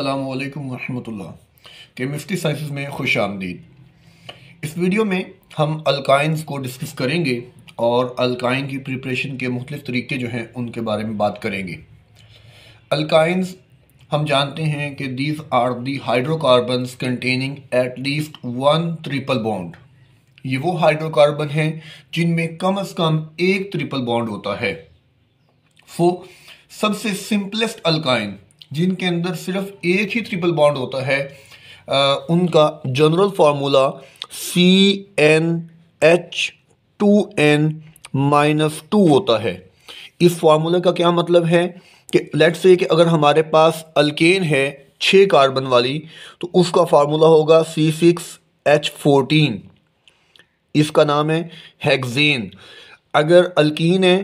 अल्लाम वरहमल के मिफ्टी में खुश आमदीद इस वीडियो में हम अलकाइंस को डिस्कस करेंगे और अलकाइन की प्रिपरेशन के मुख्तलिफ़ तरीके जो हैं उनके बारे में बात करेंगे अलकाइंस हम जानते हैं कि these are the hydrocarbons containing at least one triple bond ये वो हाइड्रोकार्बन हैं जिनमें कम अज़ कम एक ट्रिपल बॉन्ड होता है सो so, सबसे सिंपलेस्ट अल्काइन जिनके अंदर सिर्फ एक ही ट्रिपल बॉन्ड होता है आ, उनका general formula C N H two N minus two होता है इस फार्मूले का क्या मतलब है कि लेट से कि अगर हमारे पास अल्केन है छः कार्बन वाली तो उसका फार्मूला होगा सी सिक्स एच फोर्टीन इसका नाम है हेक्जेन अगर अल्कीन है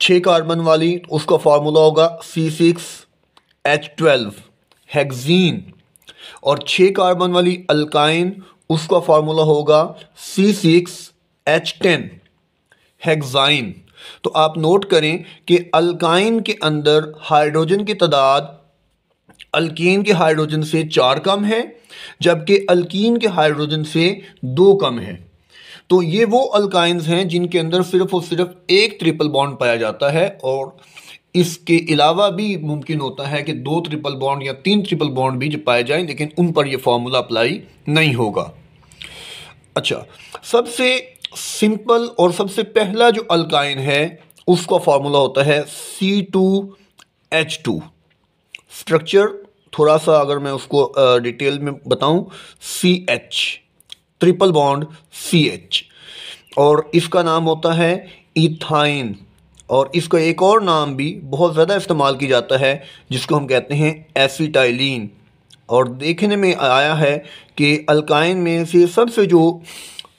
छः कार्बन वाली तो उसका फार्मूला होगा C six H twelve hexene और छः कार्बन वाली अल्काइन उसका फार्मूला होगा C six H ten hexyne तो आप नोट करें कि अल्काइन के अंदर हाइड्रोजन की तादाद अल्कीन के हाइड्रोजन से चार कम है जबकि अल्कीन के हाइड्रोजन से दो कम है तो ये वो अल्काइंस हैं जिनके अंदर सिर्फ और सिर्फ एक ट्रिपल बॉन्ड पाया जाता है और इसके अलावा भी मुमकिन होता है कि दो ट्रिपल बॉन्ड या तीन ट्रिपल बॉन्ड भी जो पाए जाएं लेकिन उन पर यह फार्मूला अप्लाई नहीं होगा अच्छा सबसे सिंपल और सबसे पहला जो अल्काइन है उसका फार्मूला होता है C two H two structure थोड़ा सा अगर मैं उसको डिटेल में बताऊं C H triple bond C H और इसका नाम होता है इथाइन और इसका एक और नाम भी बहुत ज़्यादा इस्तेमाल किया जाता है जिसको हम कहते हैं एसीटाइलिन और देखने में आया है कि अल्काइन में से सबसे जो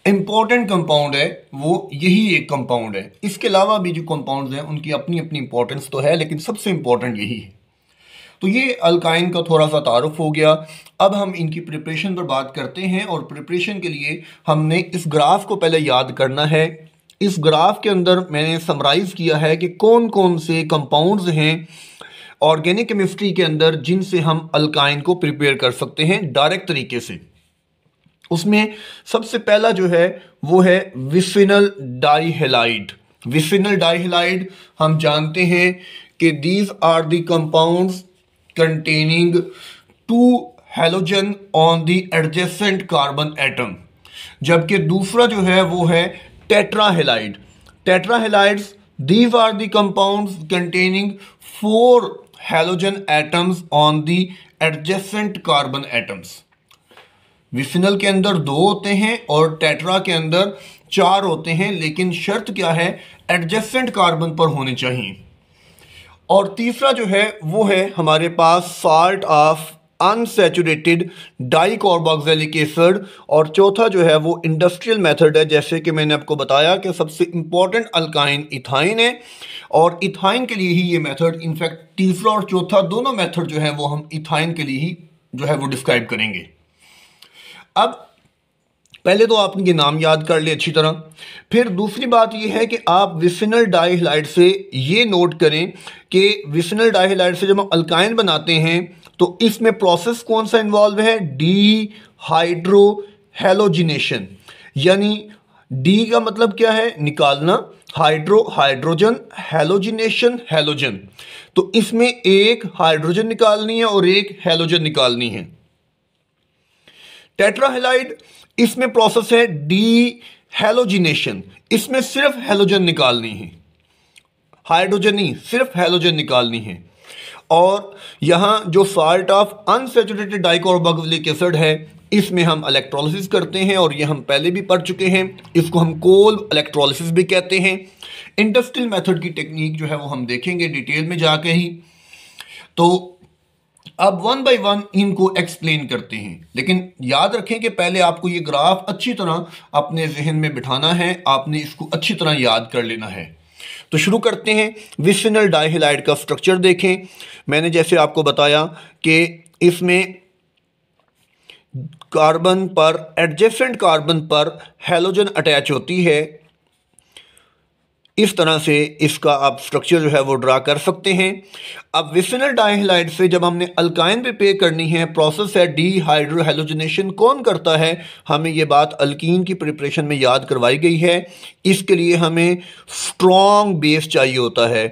इम्पॉर्टेंट कंपाउंड है वो यही एक कंपाउंड है इसके अलावा भी जो कंपाउंड्स हैं उनकी अपनी अपनी इम्पॉर्टेंस तो है लेकिन सबसे इम्पॉर्टेंट यही है तो ये अल्काइन का थोड़ा सा तारफ़ हो गया अब हम इनकी प्रिपरेशन पर बात करते हैं और प्रिपरेशन के लिए हमने इस ग्राफ को पहले याद करना है इस ग्राफ के अंदर मैंने समराइज़ किया है कि कौन कौन से कंपाउंड्स हैं ऑर्गेनिक केमिस्ट्री के अंदर जिनसे हम अल्काइन को प्रिपेयर कर सकते हैं डायरेक्ट तरीके से उसमें सबसे पहला जो है वो है विफिनल डाइहेलाइड विफिनल डाइहेलाइड हम जानते हैं कि these are the compounds containing two halogen on the adjacent carbon atom जबकि दूसरा जो है वो है tetrahalide tetrahalides these are the compound containing four halogen atoms on the adjacent carbon atoms vicinal के अंदर दो होते हैं और टेट्रा के अंदर चार होते हैं लेकिन शर्त क्या है एडजेसेंट कार्बन पर होने चाहिए और तीसरा जो है वो है हमारे पास salt of unsaturated di carboxylic acid और चौथा जो है वो इंडस्ट्रियल मेथड है जैसे कि मैंने आपको बताया कि सबसे इंपॉर्टेंट अल्काइन इथाइन है और इथाइन के लिए ही ये मेथड इनफैक्ट तीसरा और चौथा दोनों मेथड जो है वो हम इथाइन के लिए ही जो है वो डिस्क्राइब करेंगे अब पहले तो आप इनके नाम याद कर ले अच्छी तरह फिर दूसरी बात यह है कि आप विफिनल डाईहलाइट से ये नोट करें कि विफिनल डाईहलाइट से जब हम अल्काइन बनाते हैं तो इसमें प्रोसेस कौन सा इन्वॉल्व है डी हाइड्रो हेलोजिनेशन यानी डी का मतलब क्या है निकालना हाइड्रो हाइड्रोजन हेलोजिनेशन हेलोजन तो इसमें एक हाइड्रोजन निकालनी है और एक हेलोजन निकालनी है टेट्राहेलाइड इसमें प्रोसेस है डी हेलोजिनेशन इसमें सिर्फ हेलोजन निकालनी है हाइड्रोजन नहीं सिर्फ हेलोजन निकालनी है और यहाँ जो salt of unsaturated dicarboxylic acid है इसमें हम इलेक्ट्रोलिसिस करते हैं और ये हम पहले भी पढ़ चुके हैं इसको हम कोल इलेक्ट्रोलिसिस भी कहते हैं इंडस्ट्रियल मेथड की टेक्निक जो है वो हम देखेंगे डिटेल में जाके ही तो अब वन बाय वन इनको एक्सप्लेन करते हैं लेकिन याद रखें कि पहले आपको ये ग्राफ अच्छी तरह अपने जहन में बिठाना है आपने इसको अच्छी तरह याद कर लेना है तो शुरू करते हैं विस्फिनल डाइहिलाइड का स्ट्रक्चर देखें मैंने जैसे आपको बताया कि इसमें कार्बन पर एडजेसेंट कार्बन पर हेलोजन अटैच होती है इस तरह से इसका आप स्ट्रक्चर जो है वो ड्रा कर सकते हैं अब विसनल डाइहलाइड से जब हमने अल्काइन पे पे करनी है प्रोसेस है डीहाइड्रोहेलोजनेशन कौन करता है हमें ये बात अल्कीन की प्रिपरेशन में याद करवाई गई है इसके लिए हमें स्ट्रॉन्ग बेस चाहिए होता है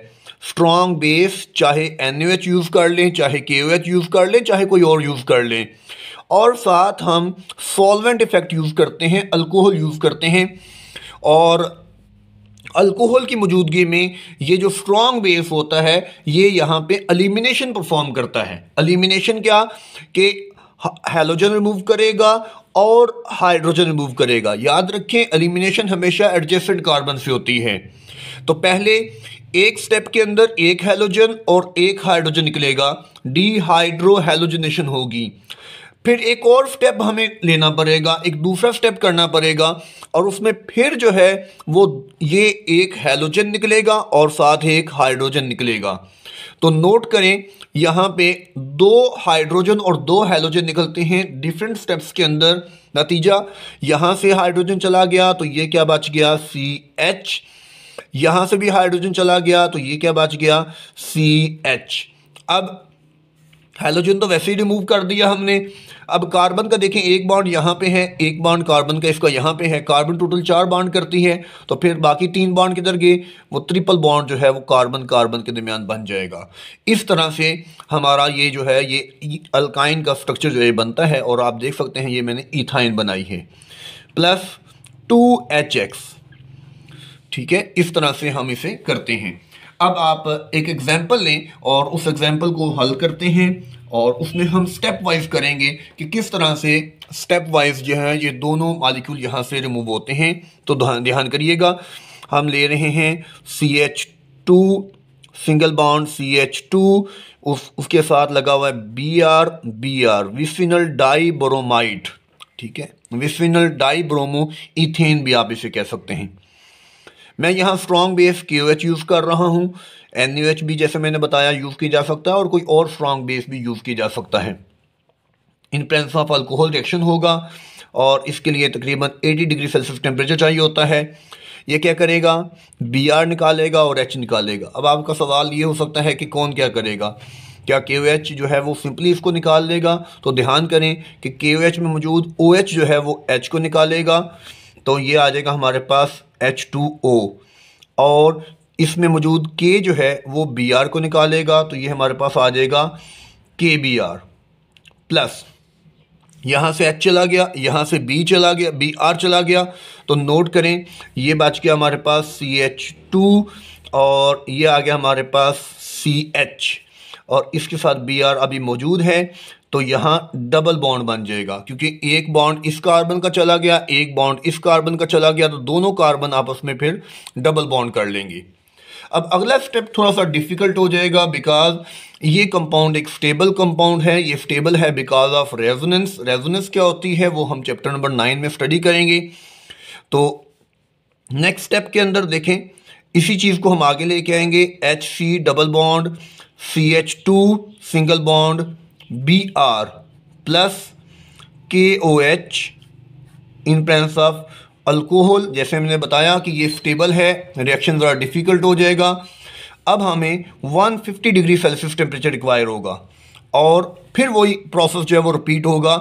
स्ट्रॉन्ग बेस चाहे एन यूज़ कर लें चाहे के यूज़ कर लें चाहे कोई और यूज़ कर लें और साथ हम सॉल्वेंट इफ़ेक्ट यूज़ करते हैं अल्कोहल यूज़ करते हैं और अल्कोहल की मौजूदगी में ये जो स्ट्रॉन्ग वेव होता है ये यहाँ पे अलिमिनेशन परफॉर्म करता है अलिमिनेशन क्या कि हेलोजन रिमूव करेगा और हाइड्रोजन रिमूव करेगा याद रखें अलिमिनेशन हमेशा एडजस्टेड कार्बन से होती है तो पहले एक स्टेप के अंदर एक हेलोजन और एक हाइड्रोजन निकलेगा डी हाइड्रो हेलोजनेशन होगी फिर एक और स्टेप हमें लेना पड़ेगा एक दूसरा स्टेप करना पड़ेगा और उसमें फिर जो है वो ये एक हेलोजन निकलेगा और साथ ही एक हाइड्रोजन निकलेगा तो नोट करें यहाँ पे दो हाइड्रोजन और दो हेलोजन निकलते हैं डिफरेंट स्टेप्स के अंदर नतीजा यहाँ से हाइड्रोजन चला गया तो ये क्या बच गया सी एच यहाँ से भी हाइड्रोजन चला गया तो ये क्या बच गया सी एच अब हेलोजन तो वैसे ही रिमूव कर दिया हमने अब कार्बन का देखें एक बॉन्ड यहाँ पे है एक बॉन्ड कार्बन का इसका यहाँ पे है कार्बन टोटल चार बॉन्ड करती है तो फिर बाकी तीन बॉन्ड किधर गए वो ट्रिपल बॉन्ड जो है वो कार्बन कार्बन के दरमियान बन जाएगा इस तरह से हमारा ये जो है ये अल्काइन का स्ट्रक्चर जो है बनता है और आप देख सकते हैं ये मैंने इथाइन बनाई है प्लस टू एच एक्स ठीक है इस तरह से हम इसे करते हैं अब आप एक एग्जाम्पल लें और उस एग्जाम्पल को हल करते हैं और उसमें हम स्टेप वाइज करेंगे कि किस तरह से स्टेप वाइज जो है ये दोनों मालिक्यूल यहाँ से रिमूव होते हैं तो ध्यान करिएगा हम ले रहे हैं C H two single bound C H two उस उसके साथ लगा हुआ है B R B R vicinal dibromide ठीक है विफिनल डाई ब्रोमो इथेन भी आप इसे कह सकते हैं मैं यहाँ स्ट्रॉन्ग बेस के यूज़ कर रहा हूँ एन यू एच भी जैसे मैंने बताया यूज़ की जा सकता है और कोई और स्ट्रॉन्ग बेस भी यूज़ की जा सकता है in presence of alcohol reaction होगा और इसके लिए तकरीबन 80 डिग्री सेल्सियस टेम्परेचर चाहिए होता है ये क्या करेगा बी आर निकालेगा और एच निकालेगा अब आपका सवाल ये हो सकता है कि कौन क्या करेगा क्या के ओ एच जो है वो सिंपली इसको निकाल लेगा तो ध्यान करें कि के ओ एच में मौजूद ओ एच जो है वो एच को निकालेगा तो ये आ जाएगा हमारे पास एच टू ओ और इसमें मौजूद के जो है वो बी आर को निकालेगा तो ये हमारे पास आ जाएगा के बी आर प्लस यहाँ से एच चला गया यहाँ से बी चला गया बी आर चला गया तो नोट करें ये बच गया हमारे पास सी एच टू और ये आ गया हमारे पास सी एच और इसके साथ बी आर अभी मौजूद है तो यहां डबल बॉन्ड बन जाएगा क्योंकि एक बॉन्ड इस कार्बन का चला गया एक बॉन्ड इस कार्बन का चला गया तो दोनों कार्बन आपस में फिर डबल बॉन्ड कर लेंगे अब अगला स्टेप थोड़ा सा डिफिकल्ट हो जाएगा बिकॉज ये कंपाउंड एक स्टेबल कंपाउंड है ये स्टेबल है बिकॉज ऑफ रेजोनेंस रेजोनेंस क्या होती है वो हम चैप्टर नंबर नाइन में स्टडी करेंगे तो नेक्स्ट स्टेप के अंदर देखें इसी चीज़ को हम आगे लेके आएंगे H C double bond C H two single bond B R plus K O H in presence of alcohol जैसे मैंने बताया कि ये स्टेबल है रिएक्शन ज़रा डिफ़िकल्ट हो जाएगा अब हमें 150 डिग्री सेल्सियस टेम्परेचर रिक्वायर होगा और फिर वही प्रोसेस जो है वो रिपीट होगा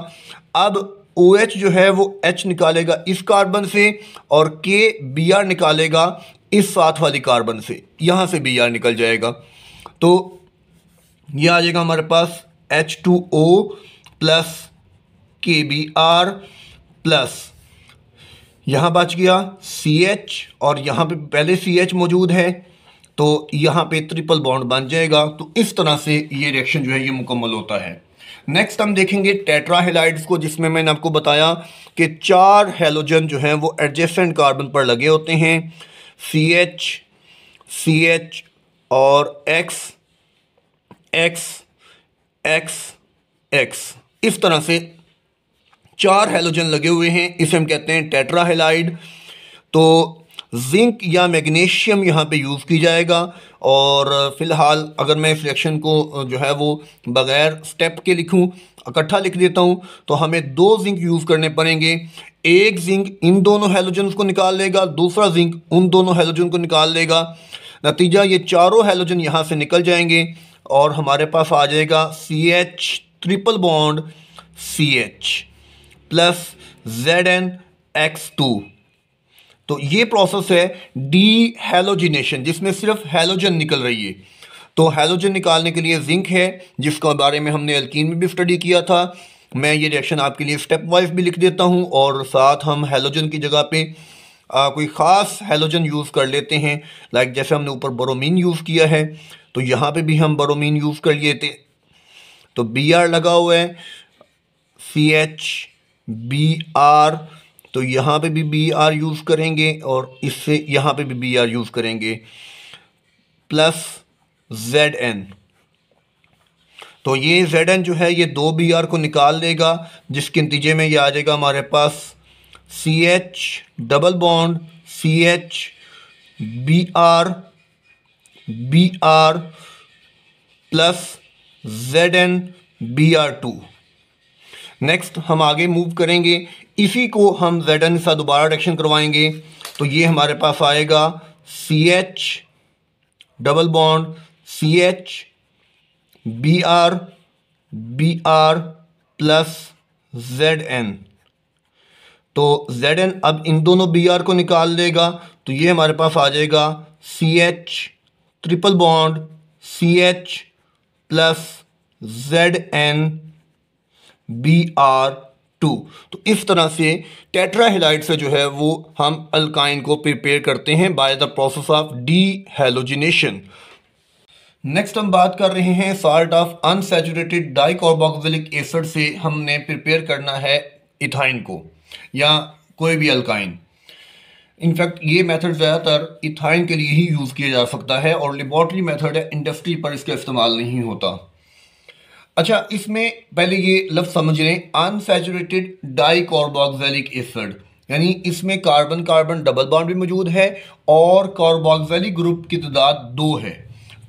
अब ओ OH जो है वो एच निकालेगा इस कार्बन से और के बी आर निकालेगा इस साथ वाली कार्बन से यहाँ से बी आर निकल जाएगा तो ये आ जाएगा हमारे पास H two O plus K B R plus यहाँ बच गया सी एच और यहाँ पे पहले सी एच मौजूद है तो यहाँ पे ट्रिपल बॉन्ड बन जाएगा तो इस तरह से ये रिएक्शन जो है ये मुकम्मल होता है नेक्स्ट हम देखेंगे टेट्राहेलाइड्स को जिसमें मैंने आपको बताया कि चार हेलोजन जो हैं वो एडजेसेंट कार्बन पर लगे होते हैं सी एच सी एच और एक्स एक्स एक्स एक्स इस तरह से चार हेलोजन लगे हुए हैं इसे हम कहते हैं टेट्राहेलाइड तो जिंक या मैग्नीशियम यहाँ पे यूज़ की जाएगा और फ़िलहाल अगर मैं इस रिएक्शन को जो है वो बग़ैर स्टेप के लिखूँ इकट्ठा लिख देता हूँ तो हमें दो जिंक यूज़ करने पड़ेंगे एक जिंक इन दोनों हेलोजन को निकाल लेगा दूसरा जिंक उन दोनों हेलोजन को निकाल लेगा नतीजा ये चारों हेलोजन यहाँ से निकल जाएंगे और हमारे पास आ जाएगा C H triple bond C H plus Z N X two तो ये प्रोसेस है डी हेलोजिनेशन जिसमें सिर्फ हेलोजन निकल रही है तो हेलोजन निकालने के लिए जिंक है जिसका बारे में हमने एल्कीन में भी स्टडी किया था मैं ये रिएक्शन आपके लिए स्टेप वाइज भी लिख देता हूँ और साथ हम हेलोजन की जगह पे आ, कोई ख़ास हेलोजन यूज़ कर लेते हैं लाइक जैसे हमने ऊपर बोरोमीन यूज़ किया है तो यहाँ पे भी हम बरोमीन यूज़ कर लिए थे तो बी आर लगा हुआ है सी एच बी आर तो यहाँ पे भी बी आर यूज़ करेंगे और इससे यहाँ पे भी बी आर यूज़ करेंगे प्लस जेड एन तो ये जेड एन जो है ये दो बी आर को निकाल देगा जिसके नतीजे में ये आ जाएगा हमारे पास C H double bond C H B R B R plus Z N B R two next हम आगे मूव करेंगे इसी को हम जेड एन सा दोबारा रिडक्शन करवाएंगे तो ये हमारे पास आएगा C H double bond C H B R B R plus Z N तो जेड एन अब इन दोनों बी आर को निकाल देगा तो ये हमारे पास आ जाएगा C H triple bond C H plus Z N B R two तो इस तरह से टेट्राहेलाइड से जो है वो हम अल्काइन को प्रिपेयर करते हैं by the process of dehalogenation next हम बात कर रहे हैं salt of unsaturated dicarboxylic acid से हमने प्रिपेयर करना है इथाइन को या कोई भी अल्काइन इनफैक्ट ये मेथड ज़्यादातर इथाइन के लिए ही यूज़ किया जा सकता है और लेबॉर्टरी मेथड है इंडस्ट्री पर इसका इस्तेमाल नहीं होता अच्छा इसमें पहले ये लफ्ज़ समझ लें अनसेचुरेटेड डाईकॉर्बोक्सैलिक एसिड यानी इसमें कार्बन कार्बन डबल बॉन्ड भी मौजूद है और कार्बोक्सैलिक ग्रुप की तादाद दो है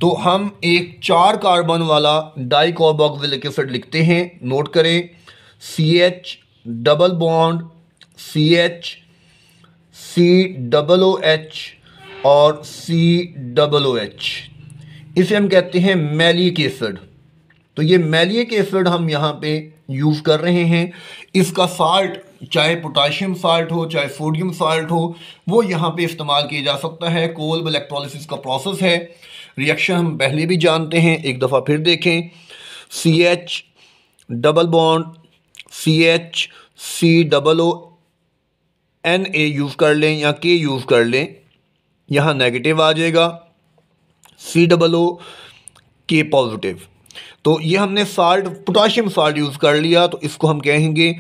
तो हम एक चार कार्बन वाला डाई डाईकॉर्बोक्सिलिक एसिड लिखते हैं नोट करें C H double bond C H C double O H और सी डबल ओ एच इसे हम कहते हैं मैलिक एसिड तो ये मैलिक एसिड हम यहाँ पे यूज़ कर रहे हैं इसका साल्ट चाहे पोटाशियम साल्ट हो चाहे सोडियम साल्ट हो वो यहाँ पे इस्तेमाल किया जा सकता है कोल्ब इलेक्ट्रोलिसिस का प्रोसेस है रिएक्शन हम पहले भी जानते हैं एक दफ़ा फिर देखें C H double bond C H C double O N A use कर लें या के यूज़ कर लें यहाँ नेगेटिव आ जाएगा सी डबल ओ के पॉजिटिव तो ये हमने साल्ट पोटाशियम साल्ट यूज़ कर लिया तो इसको हम कहेंगे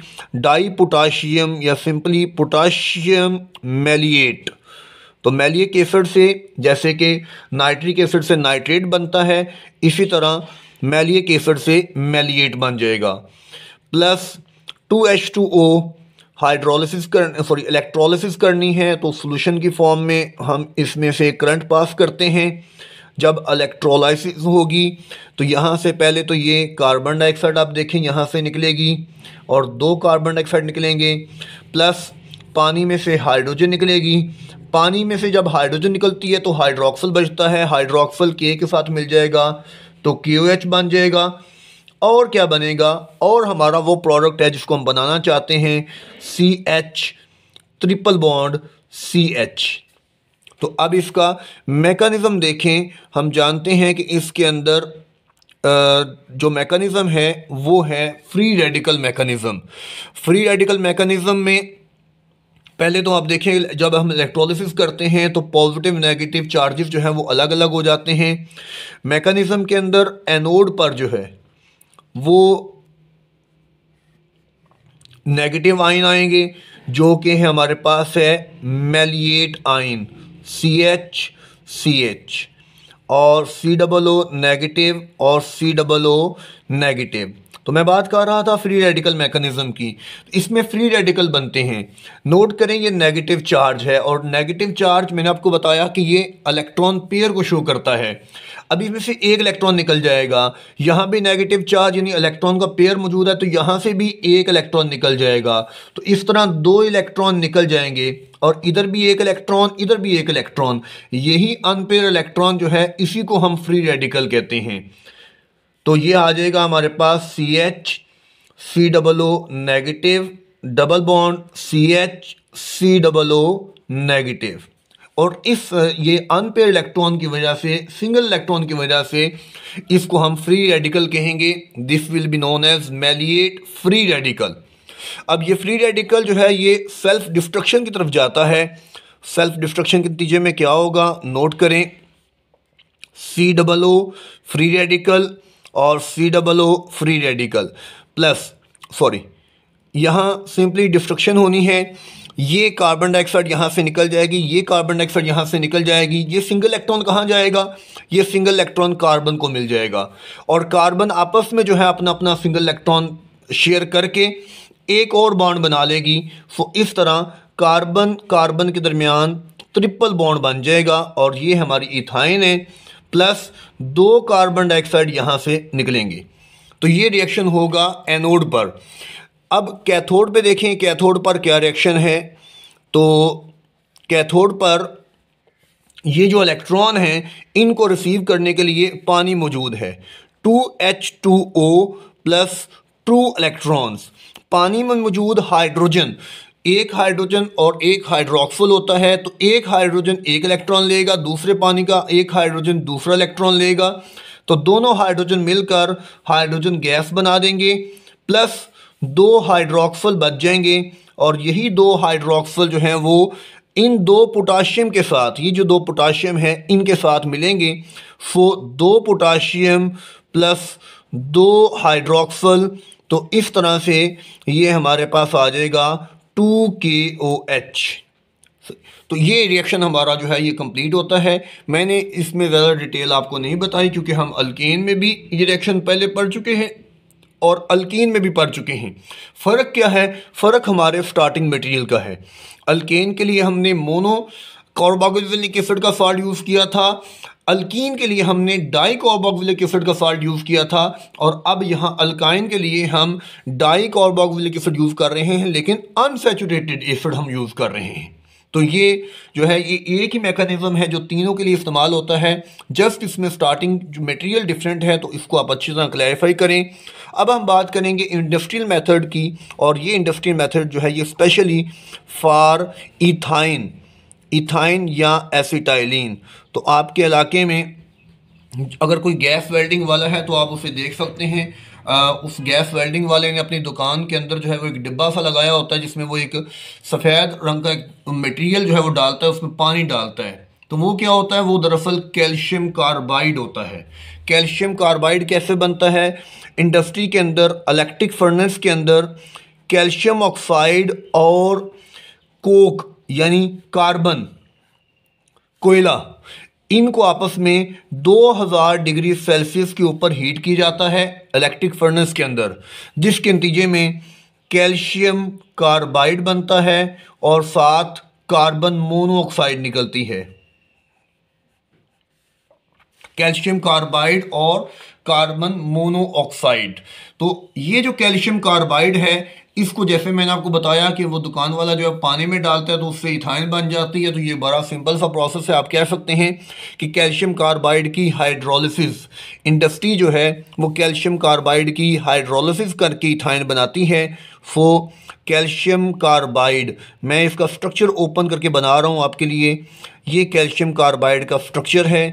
डाई पोटाशियम या सिंपली पोटाशियम मेलिएट तो मेलिक एसिड से जैसे कि नाइट्रिक एसिड से नाइट्रेट बनता है इसी तरह मेलिक एसिड से मेलिएट बन जाएगा plus two H two O hydrolysis कर सॉरी इलेक्ट्रोलिसिस करनी है तो सोल्यूशन की फॉर्म में हम इसमें से करंट पास करते हैं जब इलेक्ट्रोलाइसिस होगी तो यहाँ से पहले तो ये कार्बन डाइऑक्साइड आप देखें यहाँ से निकलेगी और दो कार्बन डाइऑक्साइड निकलेंगे प्लस पानी में से हाइड्रोजन निकलेगी पानी में से जब हाइड्रोजन निकलती है तो हाइड्रोक्सल बचता है हाइड्रोक्सल के के साथ मिल जाएगा तो के बन जाएगा और क्या बनेगा और हमारा वो प्रोडक्ट है जिसको हम बनाना चाहते हैं C H triple bond C H तो अब इसका मेकानिज़म देखें हम जानते हैं कि इसके अंदर जो मेकानिज़म है वो है free radical mechanism free radical mechanism में पहले तो आप देखें जब हम इलेक्ट्रोलिसिस करते हैं तो पॉजिटिव नेगेटिव चार्जेस जो हैं वो अलग अलग हो जाते हैं मेकानिज़म के अंदर एनोड पर जो है वो नेगेटिव आइन आएंगे जो कि हमारे पास है मेलिएट आइन सी एच सी एच और सी डबल ओ नेगेटिव और सी डबल ओ नेगेटिव तो मैं बात कर रहा था फ्री रेडिकल मैकेनिज्म की इसमें फ्री रेडिकल बनते हैं नोट करें ये नेगेटिव चार्ज है और नेगेटिव चार्ज मैंने आपको बताया कि ये इलेक्ट्रॉन पेयर को शो करता है अब इसमें से एक इलेक्ट्रॉन निकल जाएगा यहाँ भी नेगेटिव चार्ज यानी इलेक्ट्रॉन का पेयर मौजूद है तो यहां से भी एक इलेक्ट्रॉन निकल जाएगा तो इस तरह दो इलेक्ट्रॉन निकल जाएंगे और इधर भी एक इलेक्ट्रॉन इधर भी एक इलेक्ट्रॉन यही अनपेयर इलेक्ट्रॉन जो है इसी को हम फ्री रेडिकल कहते हैं तो ये आ जाएगा हमारे पास C H C double O negative double bond C H C double O negative और इस ये अनपेयर इलेक्ट्रॉन की वजह से सिंगल इलेक्ट्रॉन की वजह से इसको हम फ्री रेडिकल कहेंगे this will be known as maleate free radical अब ये फ्री रेडिकल जो है ये सेल्फ डिस्ट्रक्शन की तरफ जाता है सेल्फ डिस्ट्रक्शन के नतीजे में क्या होगा नोट करें C double O free radical और C double O free radical plus sorry यहाँ सिंपली डिस्ट्रक्शन होनी है ये कार्बन डाइऑक्साइड यहाँ से निकल जाएगी ये कार्बन डाइऑक्साइड यहाँ से निकल जाएगी ये सिंगल इलेक्ट्रॉन कहाँ जाएगा ये सिंगल इलेक्ट्रॉन कार्बन को मिल जाएगा और कार्बन आपस में जो है अपना अपना सिंगल इलेक्ट्रॉन शेयर करके एक और बॉन्ड बना लेगी सो इस तरह कार्बन कार्बन के दरमियान ट्रिपल बॉन्ड बन जाएगा और ये हमारी इथाइन है प्लस दो कार्बन डाइऑक्साइड यहाँ से निकलेंगे तो ये रिएक्शन होगा एनोड पर अब कैथोड पे देखें कैथोड पर क्या रिएक्शन है तो कैथोड पर ये जो इलेक्ट्रॉन हैं इनको रिसीव करने के लिए पानी मौजूद है two H two O plus two electrons पानी में मौजूद हाइड्रोजन एक हाइड्रोजन और एक हाइड्रोक्सिल होता है तो एक हाइड्रोजन एक इलेक्ट्रॉन लेगा दूसरे पानी का एक हाइड्रोजन दूसरा इलेक्ट्रॉन लेगा तो दोनों हाइड्रोजन मिलकर हाइड्रोजन गैस बना देंगे प्लस दो हाइड्रोक्सल बच जाएंगे और यही दो हाइड्रोक्सल जो हैं वो इन दो पोटाशियम के साथ ये जो दो पोटाशियम हैं इनके साथ मिलेंगे सो दो पोटाशियम प्लस दो हाइड्रोक्सल तो इस तरह से ये हमारे पास आ जाएगा टू के ओ एच तो ये रिएक्शन हमारा जो है ये कंप्लीट होता है मैंने इसमें ज़्यादा डिटेल आपको नहीं बताई क्योंकि हम अल्केन में भी ये रिएक्शन पहले पढ़ चुके हैं और अल्कीन में भी पढ़ चुके हैं फ़र्क क्या है फ़र्क हमारे स्टार्टिंग मटेरियल का है अल्केन के लिए हमने मोनो कार्बोक्सिलिक एसिड का साल्ट यूज़ किया था अल्कीन के लिए हमने डाई कार्बोक्सिलिक एसिड का साल्ट यूज़ किया था और अब यहाँ अल्काइन के लिए हम डाई कार्बोक्सिलिक एसिड यूज़ कर रहे हैं लेकिन अनसेचुरेटेड एसिड हम यूज़ कर रहे हैं तो ये जो है ये एक ही मेकनिज़म है जो तीनों के लिए इस्तेमाल होता है जस्ट इसमें स्टार्टिंग जो मटेरियल डिफरेंट है तो इसको आप अच्छी तरह क्लैरिफाई करें अब हम बात करेंगे इंडस्ट्रियल मेथड की और ये इंडस्ट्रियल मेथड जो है ये स्पेशली फॉर इथाइन इथाइन या एसिटाइलिन तो आपके इलाके में अगर कोई गैस वेल्डिंग वाला है तो आप उसे देख सकते हैं आ, उस गैस वेल्डिंग वाले ने अपनी दुकान के अंदर जो है वो एक डिब्बा सा लगाया होता है जिसमें वो एक सफ़ेद रंग का एक मटेरियल जो है वो डालता है उसमें पानी डालता है तो वो क्या होता है वो दरअसल कैल्शियम कार्बाइड होता है कैल्शियम कार्बाइड कैसे बनता है इंडस्ट्री के अंदर इलेक्ट्रिक फर्नेस के अंदर कैल्शियम ऑक्साइड और कोक यानी कार्बन कोयला इनको आपस में 2000 डिग्री सेल्सियस के ऊपर हीट किया जाता है इलेक्ट्रिक फर्नेस के अंदर जिसके नतीजे में कैल्शियम कार्बाइड बनता है और साथ कार्बन मोनोऑक्साइड निकलती है कैल्शियम कार्बाइड और कार्बन मोनोऑक्साइड तो ये जो कैल्शियम कार्बाइड है इसको जैसे मैंने आपको बताया कि वो दुकान वाला जो है पानी में डालता है तो उससे इथाइन बन जाती है तो ये बड़ा सिंपल सा प्रोसेस है आप कह सकते हैं कि कैल्शियम कार्बाइड की हाइड्रोलिसिस इंडस्ट्री जो है वो कैल्शियम कार्बाइड की हाइड्रोलिसिस करके इथाइन बनाती है सो कैल्शियम कार्बाइड मैं इसका स्ट्रक्चर ओपन करके बना रहा हूँ आपके लिए ये कैल्शियम कार्बाइड का स्ट्रक्चर है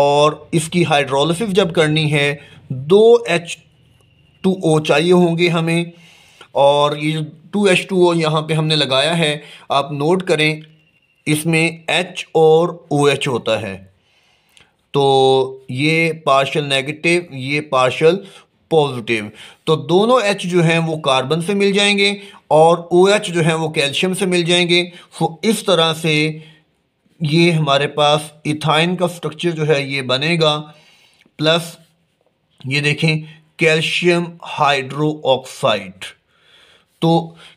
और इसकी हाइड्रोलिसिस जब करनी है दो एच टू ओ चाहिए होंगे हमें और ये जो टू एच टू ओ यहाँ पर हमने लगाया है आप नोट करें इसमें एच और ओ OH एच होता है तो ये पार्शल नेगेटिव ये पार्शल पॉजिटिव तो दोनों एच जो हैं वो कार्बन से मिल जाएंगे और ओ OH एच जो हैं वो कैल्शियम से मिल जाएंगे सो तो इस तरह से ये हमारे पास इथाइन का स्ट्रक्चर जो है ये बनेगा प्लस ये देखें कैल्शियम हाइड्रो ऑक्साइड तो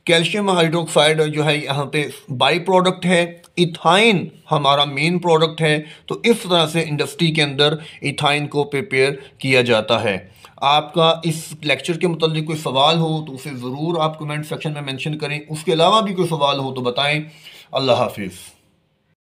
कैल्शियम हाइड्रोक्साइड जो है यहाँ पे बाई प्रोडक्ट है इथाइन हमारा मेन प्रोडक्ट है तो इस तरह से इंडस्ट्री के अंदर इथाइन को प्रिपेयर किया जाता है आपका इस लेक्चर के मतलब कोई सवाल हो तो उसे ज़रूर आप कमेंट सेक्शन में मेंशन करें उसके अलावा भी कोई सवाल हो तो बताएं अल्लाह हाफिज़